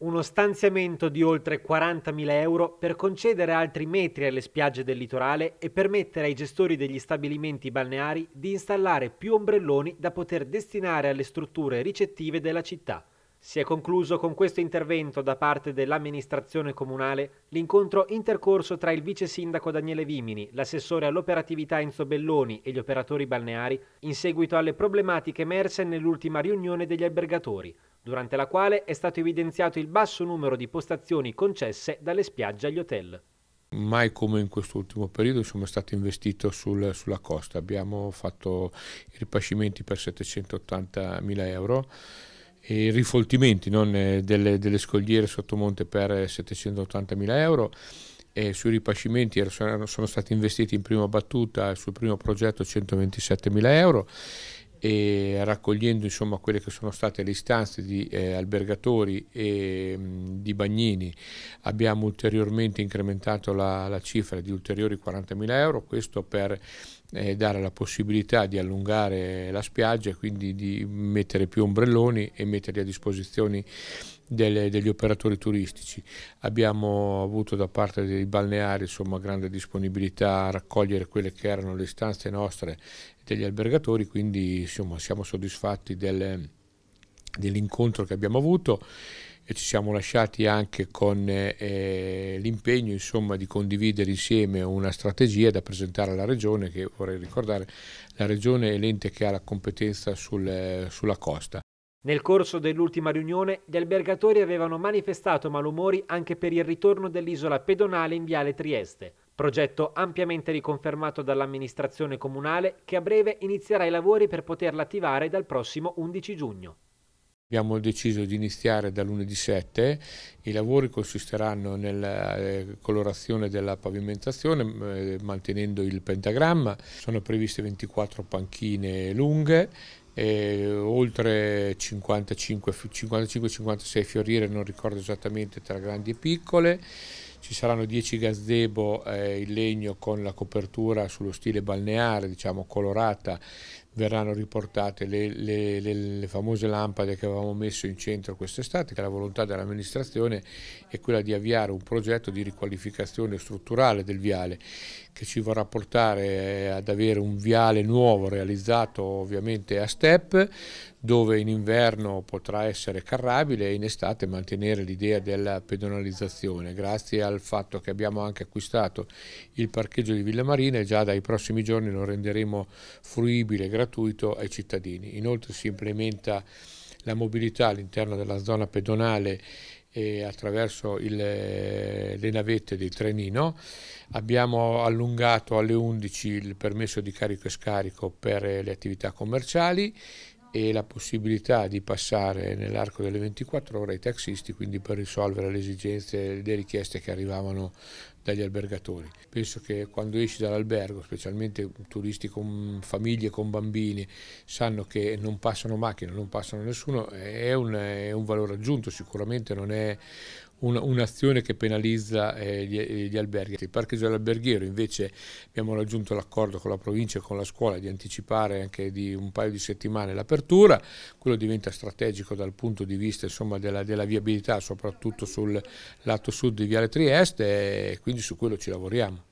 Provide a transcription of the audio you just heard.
uno stanziamento di oltre 40.000 euro per concedere altri metri alle spiagge del litorale e permettere ai gestori degli stabilimenti balneari di installare più ombrelloni da poter destinare alle strutture ricettive della città. Si è concluso con questo intervento da parte dell'amministrazione comunale l'incontro intercorso tra il vice sindaco Daniele Vimini, l'assessore all'operatività Enzo Belloni e gli operatori balneari in seguito alle problematiche emerse nell'ultima riunione degli albergatori, durante la quale è stato evidenziato il basso numero di postazioni concesse dalle spiagge agli hotel. Mai come in quest'ultimo periodo siamo stati investiti sul, sulla costa, abbiamo fatto i ripascimenti per 780 mila euro e rifoltimenti non, eh, delle, delle, scogliere sotto monte per eh, mila euro e sui ripascimenti sono, stati investiti in prima battuta sul primo progetto 127 mila euro e raccogliendo insomma, quelle che sono state le istanze di eh, albergatori e mh, mm, di bagnini abbiamo ulteriormente incrementato la, la cifra di ulteriori 40.000 euro, questo per eh, dare la possibilità di allungare la spiaggia e quindi di mettere più ombrelloni e metterli a disposizione delle, degli operatori turistici. Abbiamo avuto da parte dei balneari insomma, grande disponibilità a raccogliere quelle che erano le istanze nostre degli albergatori, quindi insomma, siamo soddisfatti del, dell'incontro che abbiamo avuto e ci siamo lasciati anche con eh, l'impegno insomma, di condividere insieme una strategia da presentare alla Regione, che vorrei ricordare, la Regione è l'ente che ha la competenza sul, sulla costa. Nel corso dell'ultima riunione gli albergatori avevano manifestato malumori anche per il ritorno dell'isola pedonale in Viale Trieste, progetto ampiamente riconfermato dall'amministrazione comunale che a breve inizierà i lavori per poterla attivare dal prossimo 11 giugno. Abbiamo deciso di iniziare da lunedì 7, i lavori consisteranno nella eh, colorazione della pavimentazione eh, mantenendo il pentagramma, sono previste 24 panchine lunghe oltre 55-56 fioriere, non ricordo esattamente, tra grandi e piccole. Ci saranno 10 gazebo eh, in legno con la copertura sullo stile balneare, diciamo colorata, verranno riportate le, le, le, le, famose lampade che avevamo messo in centro quest'estate, che la volontà dell'amministrazione è quella di avviare un progetto di riqualificazione strutturale del viale che ci vorrà portare eh, ad avere un viale nuovo realizzato ovviamente a step dove in inverno potrà essere carrabile e in estate mantenere l'idea della pedonalizzazione grazie al fatto che abbiamo anche acquistato il parcheggio di Villa Marina e già dai prossimi giorni lo renderemo fruibile gratuito ai cittadini. Inoltre si implementa la mobilità all'interno della zona pedonale eh, attraverso il, eh, le navette del trenino. Abbiamo allungato alle 11 il permesso di carico e scarico per eh, le attività commerciali e la possibilità di passare nell'arco delle 24 ore ai taxisti, quindi per risolvere le esigenze, e le richieste che arrivavano dagli albergatori. Penso che quando esci dall'albergo, specialmente turisti con famiglie, con bambini, sanno che non passano macchine, non passano nessuno, è un, è un valore aggiunto, sicuramente non è un'azione che penalizza eh, gli, eh, gli, alberghi. Il parcheggio dell'alberghiero invece abbiamo raggiunto l'accordo con la provincia e con la scuola di anticipare anche di un paio di settimane l'apertura, quello diventa strategico dal punto di vista insomma, della, della, viabilità soprattutto sul lato sud di Viale Trieste e quindi quindi su quello ci lavoriamo.